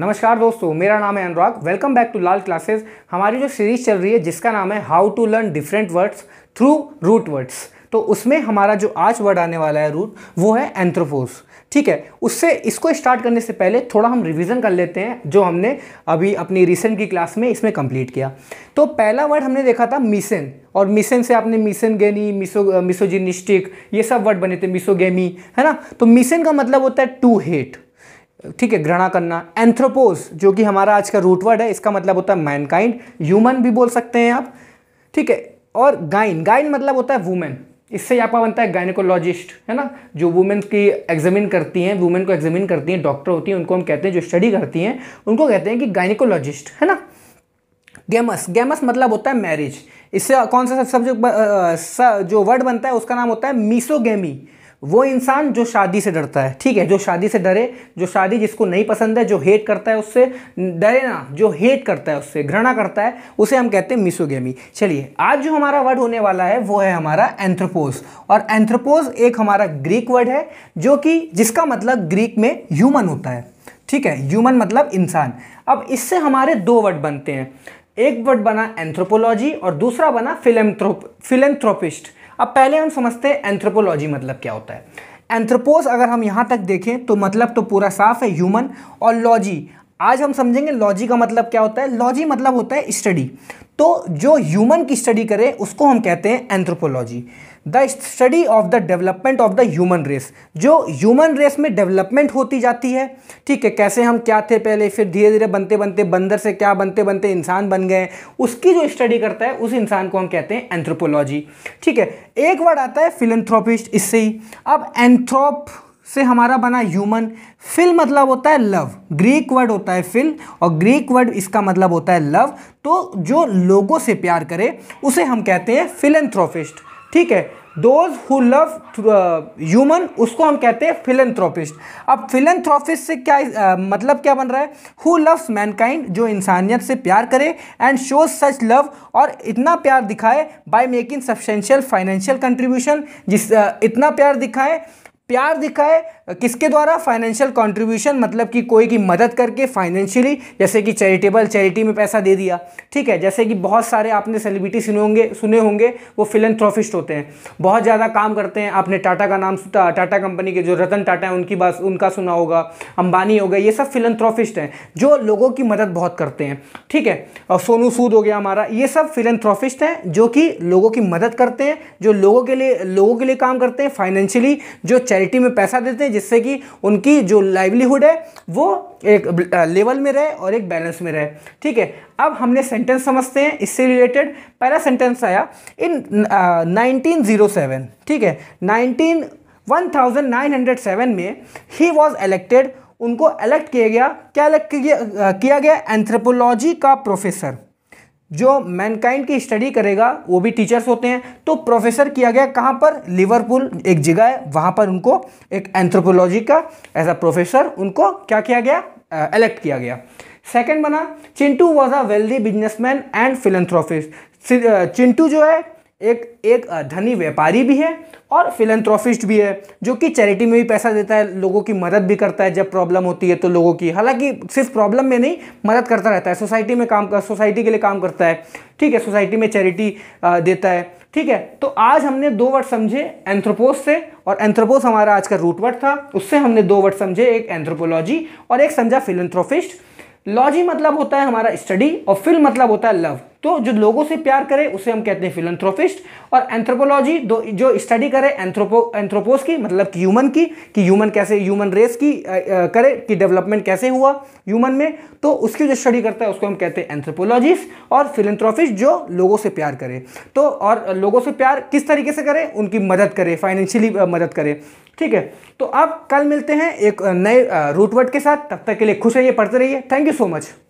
नमस्कार दोस्तों मेरा नाम है Anurag welcome back to Lal classes हमारी जो सीरीज चल रही है जिसका नाम है how to learn different words through root words तो उसमें हमारा जो आज वर्ड आने वाला है रूट वो है एंथ्रोपोस ठीक है उससे इसको स्टार्ट करने से पहले थोड़ा हम रिवीजन कर लेते हैं जो हमने अभी अपनी रिसेंट की क्लास में इसमें कंप्लीट किया तो पहला वर्ड हमने देखा था मिशन और मिशन से आपने मिसेन गेनी मिसो मिसोजिनिस्टिक ये सब वर्ड बने थे मिसोगेमी है ना तो मिशन का मतलब होता है टू हेट ठीक है घृणा करना एंथ्रोपोस जो कि हमारा आज का रूटवर्ड है इसका मतलब होता है मैनकाइंड ह्यूमन भी बोल सकते हैं आप ठीक है और गाइन गाइन मतलब होता है वुमेन इससे आपका बनता है गायनेकोलॉजिस्ट है ना जो वुमेन की एग्जामिन करती हैं वुमेन को एग्जामिन करती हैं डॉक्टर होती हैं उनको हम कहते हैं जो स्टडी करती हैं उनको कहते हैं कि गायनेकोलॉजिस्ट है ना गेमस गेमस मतलब होता है मैरिज इससे कौन सा सब जो, जो वर्ड बनता है उसका नाम होता है मीसोगेमी वो इंसान जो शादी से डरता है ठीक है जो शादी से डरे जो शादी जिसको नहीं पसंद है जो हेट करता है उससे डरे ना जो हेट करता है उससे घृणा करता है उसे हम कहते हैं मिसोगेमी चलिए आज जो हमारा वर्ड होने वाला है वो है हमारा एंथ्रोपोज और एंथ्रोपोज एक हमारा ग्रीक वर्ड है जो कि जिसका मतलब ग्रीक में ह्यूमन होता है ठीक है ह्यूमन मतलब इंसान अब इससे हमारे दो वर्ड बनते हैं एक वर्ड बना एंथ्रोपोलॉजी और दूसरा बना फिलेंथ्रोप फिलेंथ्रोपिस्ट अब पहले हम समझते हैं एंथ्रोपोलॉजी मतलब क्या होता है एंथ्रोपोस अगर हम यहाँ तक देखें तो मतलब तो पूरा साफ है ह्यूमन और लॉजी आज हम समझेंगे लॉजी का मतलब क्या होता है लॉजी मतलब होता है स्टडी तो जो ह्यूमन की स्टडी करे उसको हम कहते हैं anthropology the study of the development of the human race जो ह्यूमन रेस में डेवलपमेंट होती जाती है ठीक है कैसे हम क्या थे पहले फिर धीरे धीरे बनते बनते बंदर से क्या बनते बनते इंसान बन गए उसकी जो स्टडी करता है उस इंसान को हम कहते हैं एंथ्रोपोलॉजी ठीक है एक वर्ड आता है फिलेंथ्रोपिस्ट इससे ही अब एंथ्रोप से हमारा बना ह्यूमन फिल मतलब होता है लव ग्रीक वर्ड होता है फिल और ग्रीक वर्ड इसका मतलब होता है लव तो जो लोगों से प्यार करे उसे हम कहते हैं फिलेंथ्रोफिस्ट ठीक है दोज हु लव ह्यूमन उसको हम कहते हैं फिलेंथ्रोपिस्ट अब फिलेंथ्रोपिस्ट से क्या आ, uh, मतलब क्या बन रहा है हु लव्स मैनकाइंड जो इंसानियत से प्यार करे एंड शोज सच लव और इतना प्यार दिखाए by making substantial financial contribution जिस uh, इतना प्यार दिखाए प्यार दिखाए किसके द्वारा फाइनेंशियल कंट्रीब्यूशन मतलब कि कोई की मदद करके फाइनेंशियली जैसे कि चैरिटेबल चैरिटी में पैसा दे दिया ठीक है जैसे कि बहुत सारे आपने सेलिब्रिटी सुने होंगे सुने होंगे वो फिलेंथ्रॉफिस्ट होते हैं बहुत ज़्यादा काम करते हैं आपने टाटा का नाम टाटा कंपनी के जो रतन टाटा हैं उनकी बात उनका सुना होगा अंबानी हो गया ये सब फिलेंथ्रॉफिस्ट हैं जो लोगों की मदद बहुत करते हैं ठीक है और सोनू सूद हो गया हमारा ये सब फिलेंथ्रॉफिस्ट हैं जो कि लोगों की मदद करते हैं जो लोगों के लिए लोगों के लिए काम करते हैं फाइनेंशियली जो चैरिटी चैरिटी में पैसा देते हैं जिससे कि उनकी जो लाइवलीहुड है वो एक लेवल में रहे और एक बैलेंस में रहे ठीक है अब हमने सेंटेंस समझते हैं इससे रिलेटेड पहला सेंटेंस आया इन नाइनटीन जीरो सेवन ठीक है nineteen one thousand nine hundred seven में ही वॉज एलेक्टेड उनको एलेक्ट किया गया क्या एलेक्ट किया गया एंथ्रोपोलॉजी का प्रोफेसर जो मैनकाइंड की स्टडी करेगा वो भी टीचर्स होते हैं तो प्रोफेसर किया गया कहाँ पर लिवरपूल एक जगह है वहाँ पर उनको एक एंथ्रोपोलॉजी का एज अ प्रोफेसर उनको क्या किया गया इलेक्ट uh, किया गया सेकंड बना Chintu was a wealthy businessman and philanthropist Chintu जो है एक एक धनी व्यापारी भी है और फिलेंथ्रोफिस्ट भी है जो कि चैरिटी में भी पैसा देता है लोगों की मदद भी करता है जब प्रॉब्लम होती है तो लोगों की हालांकि सिर्फ प्रॉब्लम में नहीं मदद करता रहता है सोसाइटी में काम कर सोसाइटी के लिए काम करता है ठीक है सोसाइटी में चैरिटी देता है ठीक है तो आज हमने दो वर्ड समझे एंथ्रोपोस से और एंथ्रोपोस हमारा आज का रूट वर्ड था उससे हमने दो वर्ड समझे एक एंथ्रोपोलॉजी और एक समझा फिलेंथ्रोफिस्ट लॉजी मतलब होता है हमारा स्टडी और फिल मतलब होता है लव तो जो लोगों से प्यार करे उसे हम कहते हैं फिलंथ्रोपिस्ट और एंथ्रोपोलॉजी जो स्टडी करे एंथ्रोपो एंथ्रोपोस की मतलब कि ह्यूमन की कि ह्यूमन कैसे ह्यूमन रेस की आ, आ, करे कि डेवलपमेंट कैसे हुआ ह्यूमन में तो उसकी जो स्टडी करता है उसको हम कहते हैं एंथ्रोपोलॉजिस्ट और फिलंथ्रोपिस्ट जो लोगों से प्यार करे तो और लोगों से प्यार किस तरीके से करें उनकी मदद करे फाइनेंशियली मदद करे ठीक है तो आप कल मिलते हैं एक नए रूटवर्ड के साथ तब तक के लिए खुश रहिए पढ़ते रहिए थैंक यू सो मच